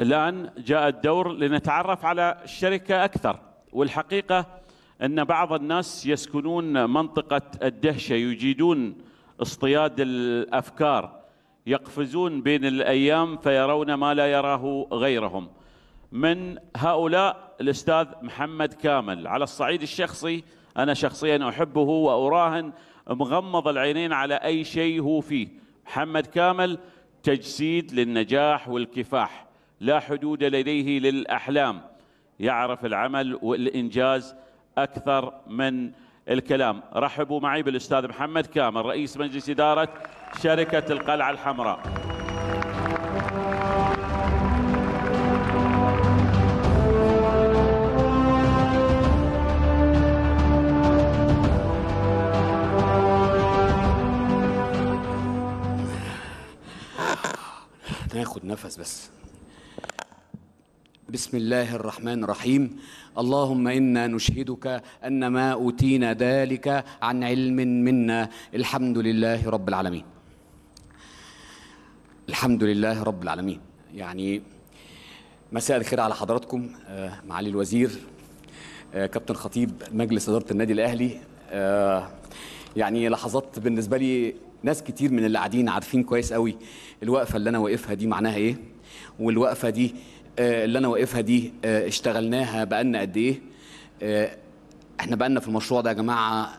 الآن جاء الدور لنتعرف على الشركة أكثر والحقيقة أن بعض الناس يسكنون منطقة الدهشة يجيدون اصطياد الأفكار يقفزون بين الأيام فيرون ما لا يراه غيرهم من هؤلاء الأستاذ محمد كامل على الصعيد الشخصي أنا شخصيا أحبه وأراهن مغمض العينين على أي شيء هو فيه محمد كامل تجسيد للنجاح والكفاح لا حدود لديه للأحلام يعرف العمل والإنجاز أكثر من الكلام رحبوا معي بالأستاذ محمد كامل رئيس مجلس إدارة شركة القلعة الحمراء ناخد نفس بس بسم الله الرحمن الرحيم اللهم انا نشهدك ان ما اوتينا ذلك عن علم منا الحمد لله رب العالمين الحمد لله رب العالمين يعني مساء الخير على حضراتكم آه، معالي الوزير آه، كابتن خطيب مجلس اداره النادي الاهلي آه، يعني لحظات بالنسبه لي ناس كتير من اللي قاعدين عارفين كويس قوي الوقفه اللي انا واقفها دي معناها ايه والوقفه دي آه، اللي انا واقفها دي آه، اشتغلناها بقالنا قد ايه آه، احنا بقالنا في المشروع ده يا جماعه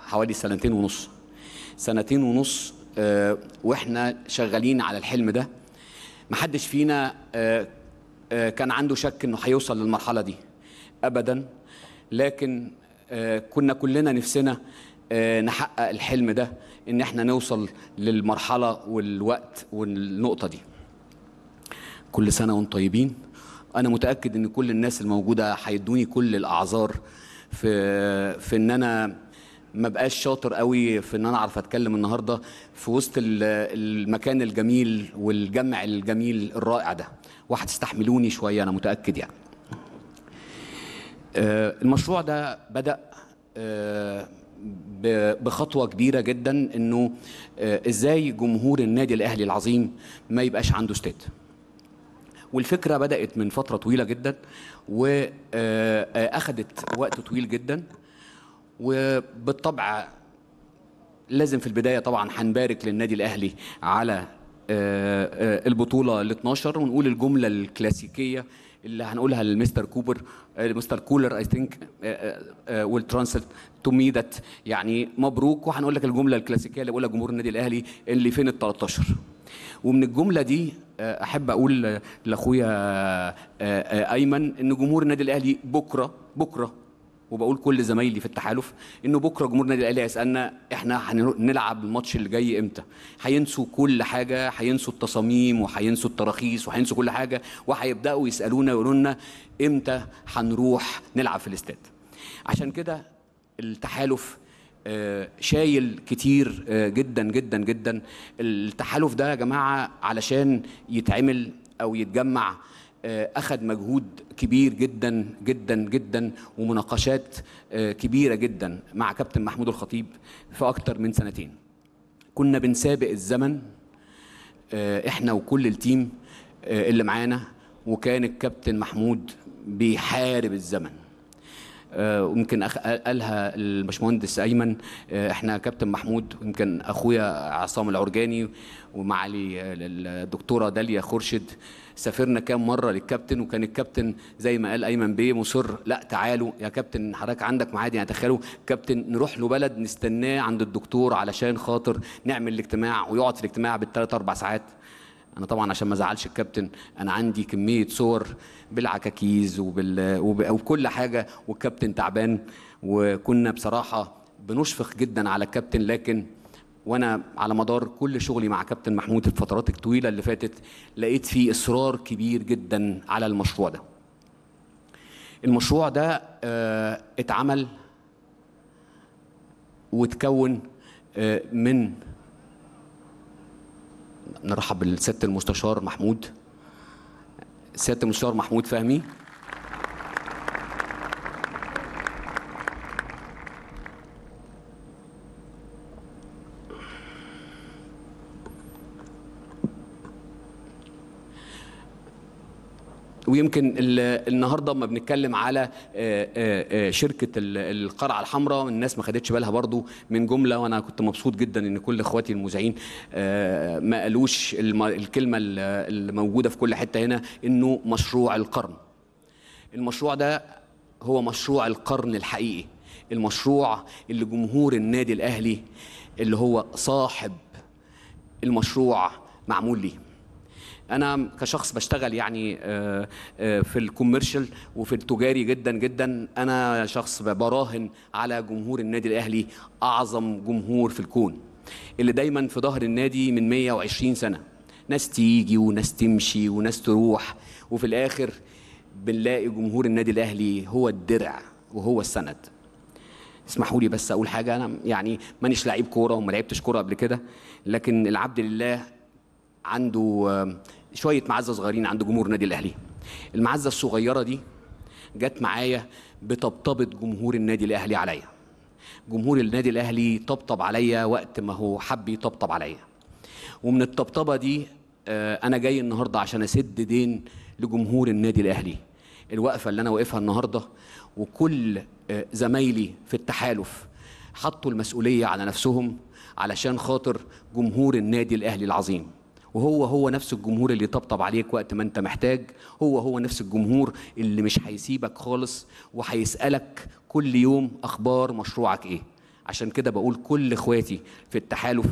حوالي سنتين ونص سنتين ونص واحنا شغالين على الحلم ده محدش فينا كان عنده شك انه هيوصل للمرحله دي ابدا لكن كنا كلنا نفسنا نحقق الحلم ده ان احنا نوصل للمرحله والوقت والنقطه دي كل سنة وانتم طيبين أنا متأكد إن كل الناس الموجودة هيدوني كل الأعذار في في إن أنا ما بقاش شاطر قوي في ان انا اعرف اتكلم النهارده في وسط المكان الجميل والجمع الجميل الرائع ده وهتستحملوني شويه انا متاكد يعني آه، المشروع ده بدا آه، بخطوه كبيره جدا انه آه، ازاي جمهور النادي الاهلي العظيم ما يبقاش عنده استاد والفكره بدات من فتره طويله جدا واخذت آه، وقت طويل جدا وبالطبع لازم في البدايه طبعا هنبارك للنادي الاهلي على آه، آه، البطوله ال 12 ونقول الجمله الكلاسيكيه اللي هنقولها لمستر كوبر مستر كولر اي ثينك ويل ترانسيت تو مي ذات يعني مبروك وهنقول لك الجمله الكلاسيكيه اللي بقولها جمهور النادي الاهلي اللي فين ال 13 ومن الجمله دي آه، احب اقول لاخويا آه، آه، ايمن ان جمهور النادي الاهلي بكره بكره وبقول كل زمايلي في التحالف انه بكره جمهور النادي الاهلي هيسالنا احنا هنلعب الماتش اللي جاي امتى هينسوا كل حاجه هينسوا التصاميم وهينسوا التراخيص وهينسوا كل حاجه وهيبداوا يسالونا ويقولوا لنا امتى هنروح نلعب في الاستاد عشان كده التحالف آه، شايل كتير آه، جدا جدا جدا التحالف ده يا جماعه علشان يتعمل او يتجمع آه، أخذ مجهود كبير جدا جدا جدا ومناقشات كبيرة جدا مع كابتن محمود الخطيب في أكتر من سنتين كنا بنسابق الزمن إحنا وكل التيم اللي معانا وكان الكابتن محمود بيحارب الزمن ويمكن آه، قالها البشمهندس ايمن آه، احنا كابتن محمود ويمكن اخويا عصام العرجاني ومعالي آه، الدكتوره داليا خرشد سافرنا كام مره للكابتن وكان الكابتن زي ما قال ايمن بيه مصر لا تعالوا يا كابتن حضرتك عندك معادي يعني تخيلوا كابتن نروح له بلد نستناه عند الدكتور علشان خاطر نعمل الاجتماع ويقعد في الاجتماع بالثلاث اربع ساعات انا طبعا عشان ما ازعلش الكابتن انا عندي كميه صور بالعكاكيز وبال... وكل حاجه والكابتن تعبان وكنا بصراحه بنشفق جدا على الكابتن لكن وانا على مدار كل شغلي مع كابتن محمود الفترات الطويله اللي فاتت لقيت فيه اصرار كبير جدا على المشروع ده المشروع ده آه، اتعمل وتكون آه، من نرحب بالست المستشار محمود سياده المستشار محمود فهمي ويمكن النهارده اما بنتكلم على آه، آه، آه، شركه القرعه الحمراء الناس ما خدتش بالها برضو من جمله وانا كنت مبسوط جدا ان كل اخواتي المذيعين ما قالوش الكلمه اللي موجوده في كل حته هنا انه مشروع القرن المشروع ده هو مشروع القرن الحقيقي المشروع اللي جمهور النادي الاهلي اللي هو صاحب المشروع معمول ليه انا كشخص بشتغل يعني آه، آه، في الكوميرشال وفي التجاري جدا جدا انا شخص براهن على جمهور النادي الاهلي اعظم جمهور في الكون اللي دايما في ظهر النادي من 120 سنه ناس تيجي وناس تمشي وناس تروح وفي الاخر بنلاقي جمهور النادي الاهلي هو الدرع وهو السند اسمحوا لي بس اقول حاجه انا يعني مانيش لعيب كوره وما لعبتش كوره قبل كده لكن العبد لله عنده آه، شويه معزه صغيرين عند جمهور النادي الاهلي المعزه الصغيره دي جت معايا بطبطبه جمهور النادي الاهلي عليا جمهور النادي الاهلي طبطب عليا وقت ما هو حب يطبطب عليا ومن الطبطبه دي آه، انا جاي النهارده عشان اسد دين لجمهور النادي الاهلي الوقفه اللي انا واقفها النهارده وكل آه، زمايلي في التحالف حطوا المسؤوليه على نفسهم علشان خاطر جمهور النادي الاهلي العظيم وهو هو نفس الجمهور اللي طبطب عليك وقت ما انت محتاج هو هو نفس الجمهور اللي مش هيسيبك خالص وهيسألك كل يوم أخبار مشروعك إيه عشان كده بقول كل إخواتي في التحالف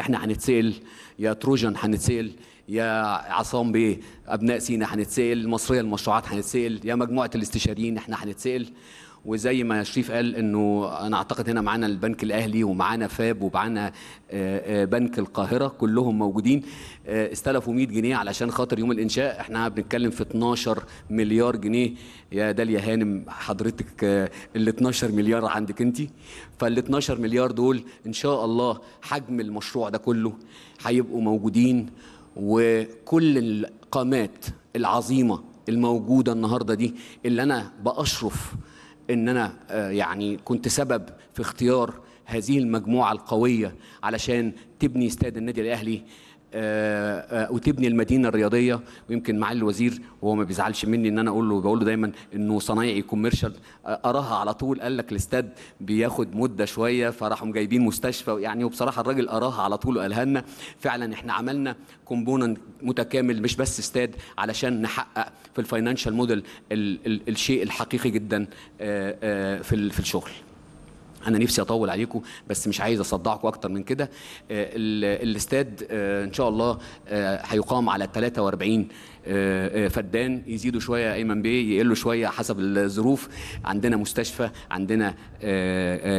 احنا هنتسال يا تروجن هنتسال يا عصام بيه ابناء سينا هنتسال المصريه المشروعات هنتسال يا مجموعه الاستشاريين احنا هنتسال وزي ما شريف قال انه انا اعتقد هنا معانا البنك الاهلي ومعانا فاب ومعانا آه، آه، بنك القاهره كلهم موجودين آه، استلفوا 100 جنيه علشان خاطر يوم الانشاء احنا بنتكلم في 12 مليار جنيه يا داليا هانم حضرتك ال 12 مليار عندك انت فال 12 مليار دول ان شاء الله حجم المشروع ده كله هيبقوا موجودين وكل القامات العظيمه الموجوده النهارده دي اللي انا باشرف ان انا آه، يعني كنت سبب في اختيار هذه المجموعه القويه علشان تبني استاد النادي الاهلي وتبني آه، آه، المدينه الرياضيه ويمكن معالي الوزير وهو ما بيزعلش مني ان انا اقول له بقول له دايما انه صنايعي كوميرشال آه، قراها على طول قال لك الاستاد بياخد مده شويه فراحوا جايبين مستشفى يعني وبصراحه الراجل قراها على طول وقالها لنا فعلا احنا عملنا كومبوننت متكامل مش بس استاد علشان نحقق في الفاينانشال موديل الشيء الحقيقي جدا في الشغل انا نفسي اطول عليكم بس مش عايز اصدعكم اكتر من كده آه، الاستاد آه، ان شاء الله آه، هيقام على 43 فدان يزيدوا شويه ايمن بيه يقلوا شويه حسب الظروف عندنا مستشفى عندنا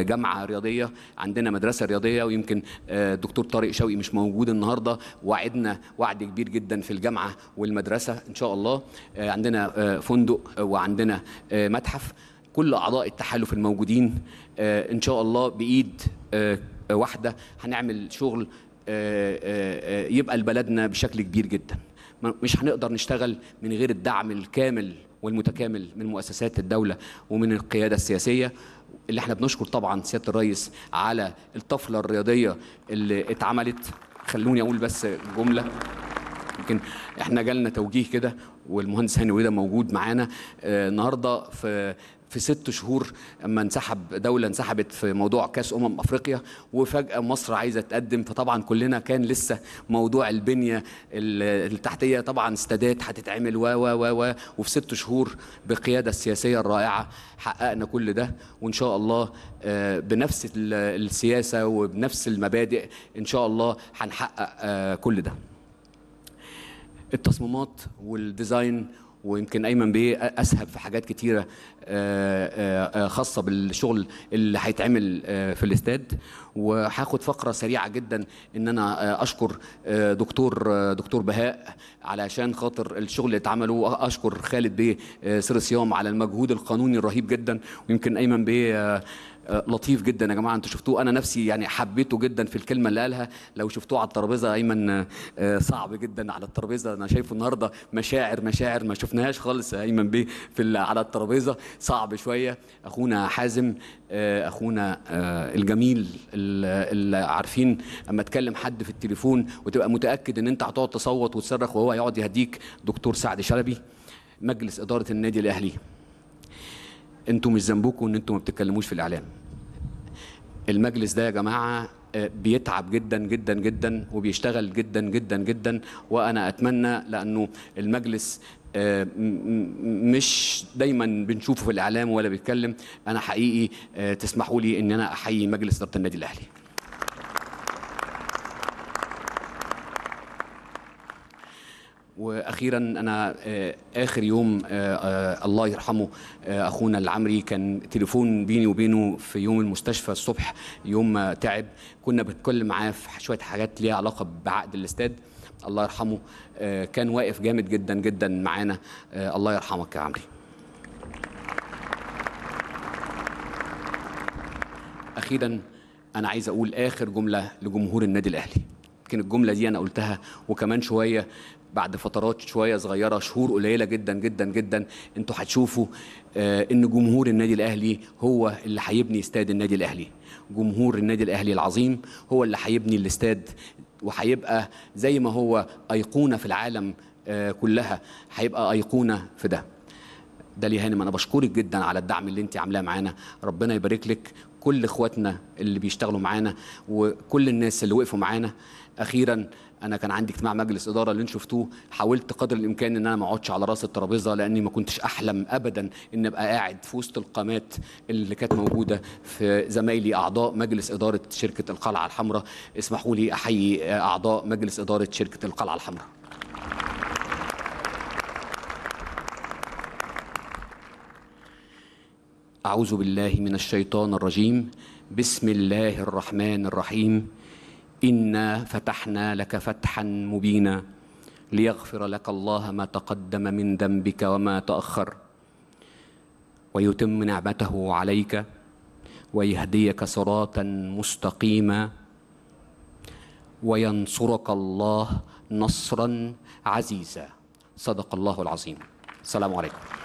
جامعه رياضيه عندنا مدرسه رياضيه ويمكن الدكتور طارق شوقي مش موجود النهارده وعدنا وعد كبير جدا في الجامعه والمدرسه ان شاء الله عندنا فندق وعندنا متحف كل اعضاء التحالف الموجودين آه، ان شاء الله بايد آه، آه، واحده هنعمل شغل يبقى لبلدنا بشكل كبير جدا مش هنقدر نشتغل من غير الدعم الكامل والمتكامل من مؤسسات الدوله ومن القياده السياسيه اللي احنا بنشكر طبعا سياده الرئيس على الطفله الرياضيه اللي اتعملت خلوني اقول بس جمله يمكن احنا جالنا توجيه كده والمهندس هاني وده موجود معانا النهارده في في ست شهور اما انسحب دوله انسحبت في موضوع كاس امم افريقيا وفجاه مصر عايزه تقدم فطبعا كلنا كان لسه موضوع البنيه التحتيه طبعا استادات هتتعمل و و و وفي ست شهور بقياده السياسيه الرائعه حققنا كل ده وان شاء الله آه، بنفس السياسه وبنفس المبادئ ان شاء الله هنحقق آه، كل ده التصميمات والديزاين ويمكن ايمن بيه اسهب في حاجات كتيره آه، آه، آه، خاصه بالشغل اللي هيتعمل في الاستاد وهاخد فقره سريعه جدا ان انا اشكر دكتور دكتور بهاء علشان خاطر الشغل اللي اتعمله واشكر خالد بيه سير صيام على المجهود القانوني الرهيب جدا ويمكن ايمن بيه آه، لطيف جدا يا جماعه انتوا شفتوه انا نفسي يعني حبيته جدا في الكلمه اللي قالها لو شفتوه على الترابيزه ايمن آه، آه، صعب جدا على الترابيزه انا شايفه النهارده مشاعر مشاعر ما شفناهاش خالص ايمن بيه في على الترابيزه صعب شويه اخونا حازم اخونا الجميل اللي عارفين اما تكلم حد في التليفون وتبقى متاكد ان انت هتقعد تصوت وتصرخ وهو يقعد يهديك دكتور سعد شلبي مجلس اداره النادي الاهلي انتوا مش ذنبكم ان انتوا ما بتتكلموش في الاعلام المجلس ده يا جماعه آه، بيتعب جدا جدا جدا وبيشتغل جدا جدا جدا وانا اتمنى لانه المجلس آه، مش دايما بنشوفه في الاعلام ولا بيتكلم انا حقيقي آه، تسمحوا لي ان انا احيي مجلس ضبط النادي الاهلي واخيرا انا آه، اخر يوم آه، آه، الله يرحمه اخونا العمري كان تليفون بيني وبينه في يوم المستشفى الصبح يوم ما تعب كنا بنتكلم معاه في شويه حاجات ليها علاقه بعقد الاستاد الله يرحمه كان واقف جامد جدا جدا معانا الله يرحمك يا عمري اخيرا انا عايز اقول اخر جمله لجمهور النادي الاهلي يمكن الجمله دي انا قلتها وكمان شويه بعد فترات شويه صغيره شهور قليله جدا جدا جدا انتوا هتشوفوا آه، ان جمهور النادي الاهلي هو اللي هيبني استاد النادي الاهلي جمهور النادي الاهلي العظيم هو اللي هيبني الاستاد وهيبقى زي ما هو ايقونه في العالم آه، كلها هيبقى ايقونه في ده ده ليه هانم انا بشكرك جدا على الدعم اللي انت عاملاه معانا ربنا يبارك لك كل اخواتنا اللي بيشتغلوا معانا وكل الناس اللي وقفوا معانا اخيرا انا كان عندي اجتماع مجلس اداره اللي انتم شفتوه حاولت قدر الامكان ان انا ما اقعدش على راس الترابيزه لاني ما كنتش احلم ابدا ان ابقى قاعد في وسط القامات اللي كانت موجوده في زمايلي اعضاء مجلس اداره شركه القلعه الحمراء اسمحوا لي احيي اعضاء مجلس اداره شركه القلعه الحمراء أعوذ بالله من الشيطان الرجيم بسم الله الرحمن الرحيم إنا فتحنا لك فتحا مبينا ليغفر لك الله ما تقدم من ذنبك وما تأخر ويتم نعمته عليك ويهديك صراطا مستقيما وينصرك الله نصرا عزيزا صدق الله العظيم السلام عليكم